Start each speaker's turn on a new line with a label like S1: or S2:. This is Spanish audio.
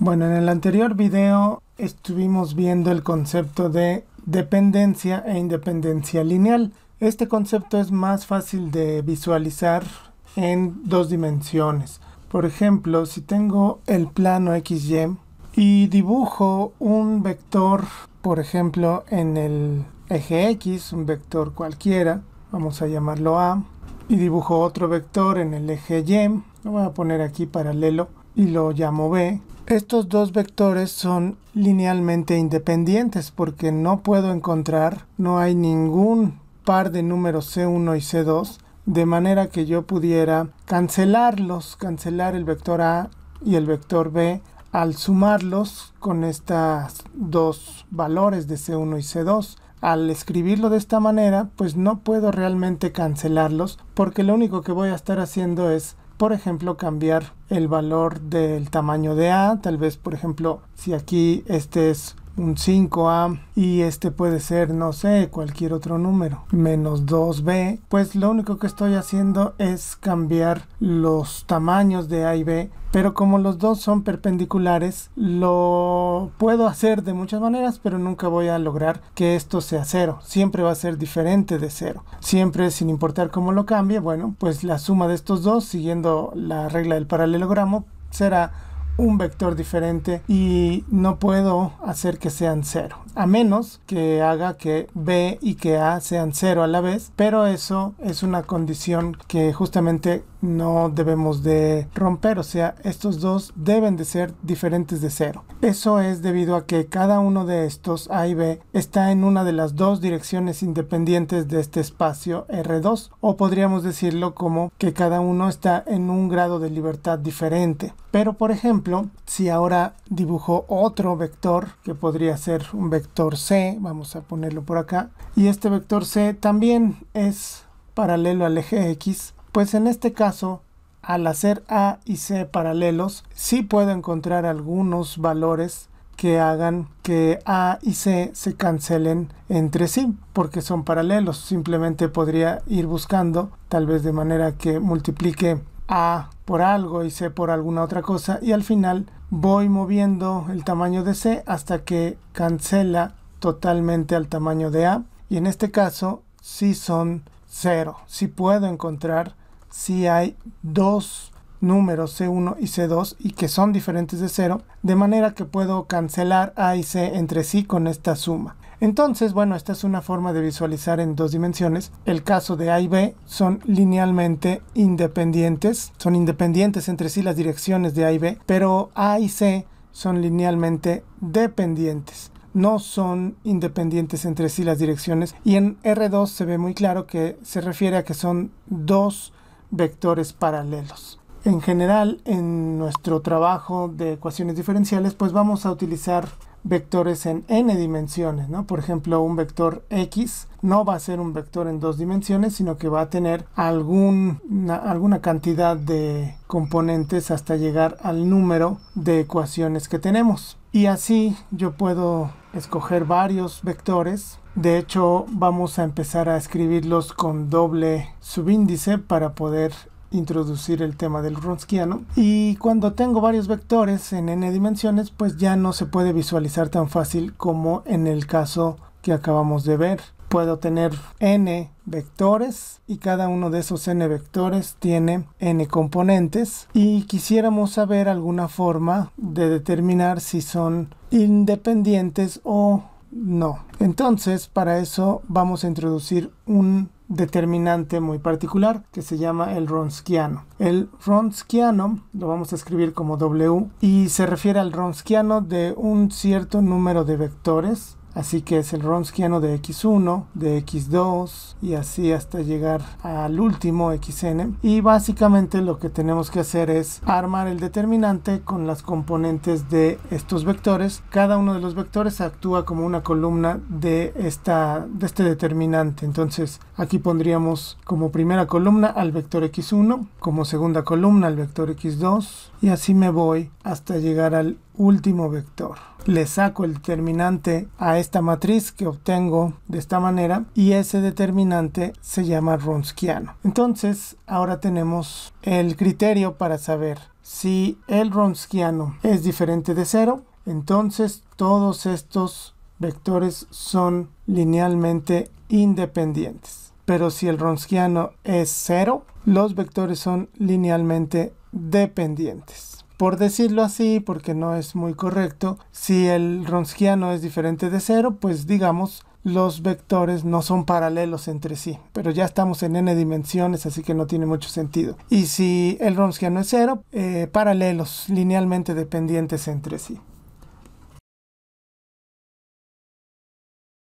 S1: Bueno, en el anterior video estuvimos viendo el concepto de dependencia e independencia lineal. Este concepto es más fácil de visualizar en dos dimensiones. Por ejemplo, si tengo el plano XY y dibujo un vector, por ejemplo, en el eje X, un vector cualquiera, vamos a llamarlo A, y dibujo otro vector en el eje Y, lo voy a poner aquí paralelo y lo llamo B, estos dos vectores son linealmente independientes porque no puedo encontrar, no hay ningún par de números C1 y C2 de manera que yo pudiera cancelarlos, cancelar el vector A y el vector B al sumarlos con estos dos valores de C1 y C2. Al escribirlo de esta manera, pues no puedo realmente cancelarlos porque lo único que voy a estar haciendo es por ejemplo, cambiar el valor del tamaño de A. Tal vez, por ejemplo, si aquí este es un 5A y este puede ser, no sé, cualquier otro número, menos 2B, pues lo único que estoy haciendo es cambiar los tamaños de A y B, pero como los dos son perpendiculares, lo puedo hacer de muchas maneras, pero nunca voy a lograr que esto sea cero, siempre va a ser diferente de cero, siempre sin importar cómo lo cambie, bueno, pues la suma de estos dos, siguiendo la regla del paralelogramo, será un vector diferente y no puedo hacer que sean cero a menos que haga que B y que A sean cero a la vez pero eso es una condición que justamente no debemos de romper, o sea, estos dos deben de ser diferentes de cero. Eso es debido a que cada uno de estos A y B está en una de las dos direcciones independientes de este espacio R2, o podríamos decirlo como que cada uno está en un grado de libertad diferente. Pero por ejemplo, si ahora dibujo otro vector, que podría ser un vector C, vamos a ponerlo por acá, y este vector C también es paralelo al eje X, pues en este caso, al hacer A y C paralelos, sí puedo encontrar algunos valores que hagan que A y C se cancelen entre sí, porque son paralelos. Simplemente podría ir buscando, tal vez de manera que multiplique A por algo y C por alguna otra cosa, y al final voy moviendo el tamaño de C hasta que cancela totalmente al tamaño de A. Y en este caso, sí son cero, si sí puedo encontrar si hay dos números C1 y C2 y que son diferentes de 0, de manera que puedo cancelar A y C entre sí con esta suma. Entonces, bueno, esta es una forma de visualizar en dos dimensiones. El caso de A y B son linealmente independientes, son independientes entre sí las direcciones de A y B, pero A y C son linealmente dependientes no son independientes entre sí las direcciones y en R2 se ve muy claro que se refiere a que son dos vectores paralelos. En general, en nuestro trabajo de ecuaciones diferenciales, pues vamos a utilizar vectores en n dimensiones, ¿no? Por ejemplo, un vector x no va a ser un vector en dos dimensiones, sino que va a tener algún, alguna cantidad de componentes hasta llegar al número de ecuaciones que tenemos. Y así yo puedo escoger varios vectores de hecho, vamos a empezar a escribirlos con doble subíndice para poder introducir el tema del Ronskiano. Y cuando tengo varios vectores en n dimensiones, pues ya no se puede visualizar tan fácil como en el caso que acabamos de ver. Puedo tener n vectores y cada uno de esos n vectores tiene n componentes y quisiéramos saber alguna forma de determinar si son independientes o no. Entonces, para eso vamos a introducir un determinante muy particular que se llama el ronskiano. El ronskiano lo vamos a escribir como W y se refiere al ronskiano de un cierto número de vectores Así que es el Wronskiano de X1, de X2 y así hasta llegar al último Xn. Y básicamente lo que tenemos que hacer es armar el determinante con las componentes de estos vectores. Cada uno de los vectores actúa como una columna de, esta, de este determinante. Entonces aquí pondríamos como primera columna al vector X1, como segunda columna al vector X2 y así me voy hasta llegar al último vector. Le saco el determinante a esta matriz que obtengo de esta manera y ese determinante se llama Ronskiano. Entonces ahora tenemos el criterio para saber si el Ronskiano es diferente de cero. Entonces todos estos vectores son linealmente independientes. Pero si el Ronskiano es cero, los vectores son linealmente dependientes por decirlo así, porque no es muy correcto, si el ronskiano es diferente de cero, pues digamos los vectores no son paralelos entre sí, pero ya estamos en n dimensiones, así que no tiene mucho sentido. Y si el ronskiano es cero, eh, paralelos linealmente dependientes entre sí.